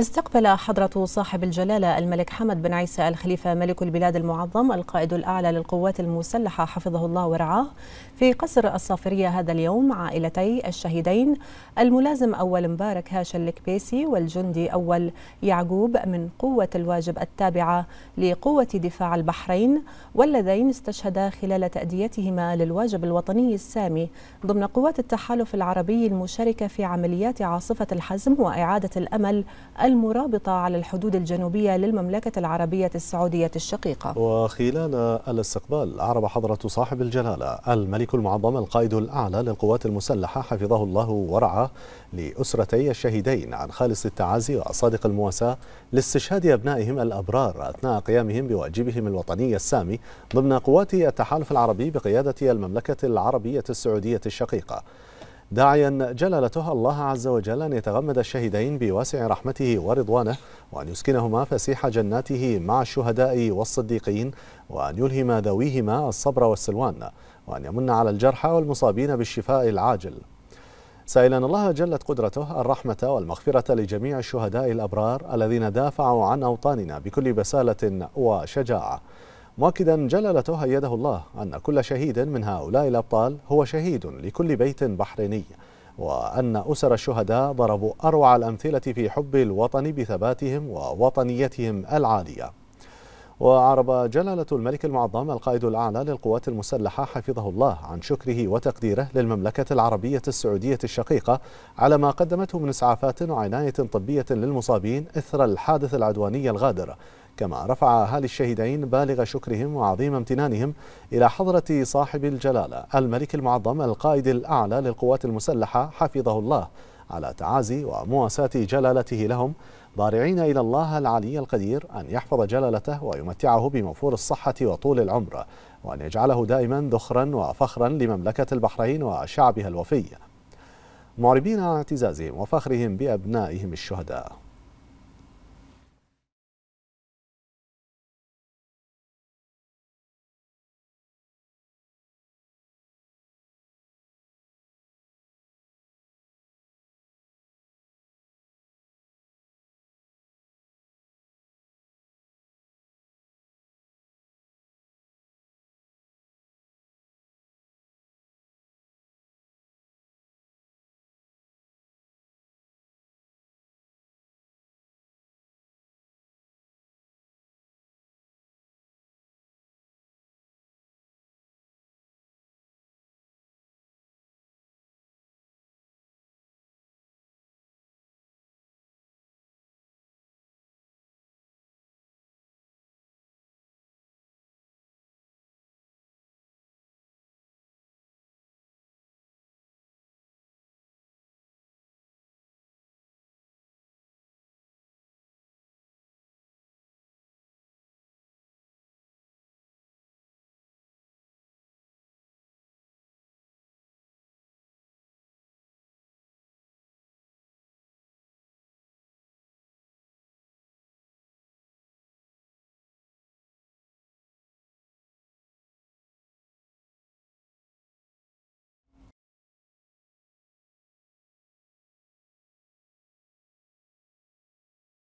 استقبل حضرة صاحب الجلالة الملك حمد بن عيسى الخليفة ملك البلاد المعظم القائد الأعلى للقوات المسلحة حفظه الله ورعاه في قصر الصافرية هذا اليوم عائلتي الشهيدين الملازم أول مبارك هاشم الكبيسي والجندي أول يعقوب من قوة الواجب التابعة لقوة دفاع البحرين واللذين استشهدا خلال تأديتهما للواجب الوطني السامي ضمن قوات التحالف العربي المشاركة في عمليات عاصفة الحزم وإعادة الأمل المرابطة على الحدود الجنوبية للمملكة العربية السعودية الشقيقة وخلال الاستقبال عرب حضرة صاحب الجلالة الملك المعظم القائد الأعلى للقوات المسلحة حفظه الله ورعاه لأسرتي الشهيدين عن خالص التعازي وصادق المواساة لاستشهاد أبنائهم الأبرار أثناء قيامهم بواجبهم الوطني السامي ضمن قوات التحالف العربي بقيادة المملكة العربية السعودية الشقيقة داعيا جلالته الله عز وجل أن يتغمد الشهيدين بواسع رحمته ورضوانه وأن يسكنهما فسيح جناته مع الشهداء والصديقين وأن يلهم ذويهما الصبر والسلوان وأن يمن على الجرحى والمصابين بالشفاء العاجل سائلا الله جلت قدرته الرحمة والمغفرة لجميع الشهداء الأبرار الذين دافعوا عن أوطاننا بكل بسالة وشجاعة مؤكدا جلل يده الله أن كل شهيد من هؤلاء الأبطال هو شهيد لكل بيت بحريني وأن أسر الشهداء ضربوا أروع الأمثلة في حب الوطن بثباتهم ووطنيتهم العالية وأعرب جلالة الملك المعظم القائد الأعلى للقوات المسلحة حفظه الله عن شكره وتقديره للمملكة العربية السعودية الشقيقة على ما قدمته من إسعافات وعناية طبية للمصابين إثر الحادث العدواني الغادر كما رفع أهالي الشهيدين بالغ شكرهم وعظيم امتنانهم إلى حضرة صاحب الجلالة الملك المعظم القائد الأعلى للقوات المسلحة حفظه الله على تعازي ومواساة جلالته لهم ضارعين إلى الله العلي القدير أن يحفظ جلالته ويمتعه بموفور الصحة وطول العمر وأن يجعله دائما ذخرا وفخرا لمملكة البحرين وشعبها الوفي معربين عن اعتزازهم وفخرهم بأبنائهم الشهداء